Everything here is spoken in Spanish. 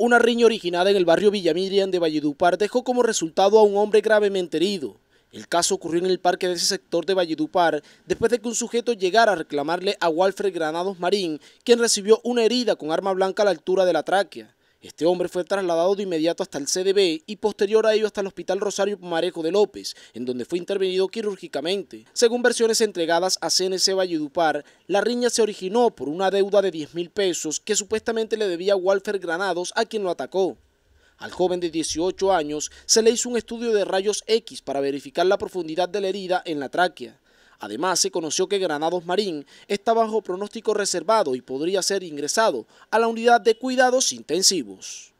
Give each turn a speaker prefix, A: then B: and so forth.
A: Una riña originada en el barrio Villamirian de Valledupar dejó como resultado a un hombre gravemente herido. El caso ocurrió en el parque de ese sector de Valledupar después de que un sujeto llegara a reclamarle a Walfred Granados Marín, quien recibió una herida con arma blanca a la altura de la tráquea. Este hombre fue trasladado de inmediato hasta el CDB y posterior a ello hasta el Hospital Rosario Marejo de López, en donde fue intervenido quirúrgicamente. Según versiones entregadas a CNC Valledupar, la riña se originó por una deuda de 10 mil pesos que supuestamente le debía Walfer Granados a quien lo atacó. Al joven de 18 años se le hizo un estudio de rayos X para verificar la profundidad de la herida en la tráquea. Además, se conoció que Granados Marín está bajo pronóstico reservado y podría ser ingresado a la unidad de cuidados intensivos.